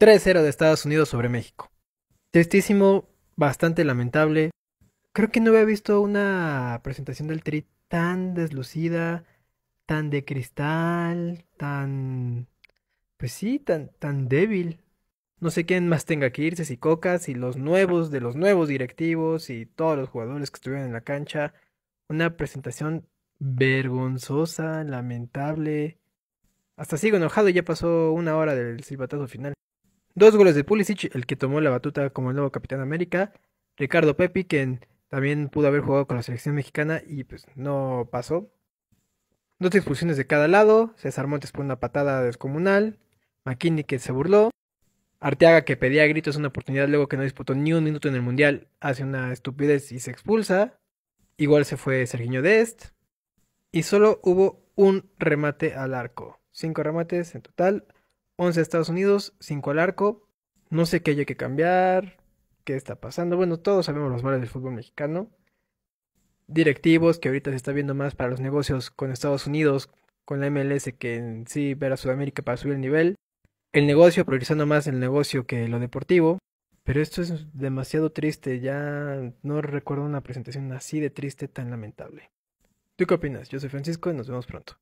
3-0 de Estados Unidos sobre México. Tristísimo, bastante lamentable. Creo que no había visto una presentación del Tri tan deslucida, tan de cristal, tan... Pues sí, tan, tan débil. No sé quién más tenga que irse, si Coca, y los nuevos de los nuevos directivos, y todos los jugadores que estuvieron en la cancha. Una presentación vergonzosa, lamentable. Hasta sigo enojado, ya pasó una hora del silbatazo final. Dos goles de Pulisic, el que tomó la batuta como el nuevo capitán América. Ricardo Pepi, quien también pudo haber jugado con la selección mexicana y pues no pasó. Dos expulsiones de cada lado. César Montes por una patada descomunal. McKinney que se burló. Arteaga que pedía a gritos una oportunidad luego que no disputó ni un minuto en el Mundial. Hace una estupidez y se expulsa. Igual se fue Sergiño Dest. Y solo hubo un remate al arco. Cinco remates en total. 11 Estados Unidos, 5 al arco. No sé qué haya que cambiar, qué está pasando. Bueno, todos sabemos los males del fútbol mexicano. Directivos, que ahorita se está viendo más para los negocios con Estados Unidos, con la MLS, que en sí ver a Sudamérica para subir el nivel. El negocio, priorizando más el negocio que lo deportivo. Pero esto es demasiado triste, ya no recuerdo una presentación así de triste, tan lamentable. ¿Tú qué opinas? Yo soy Francisco y nos vemos pronto.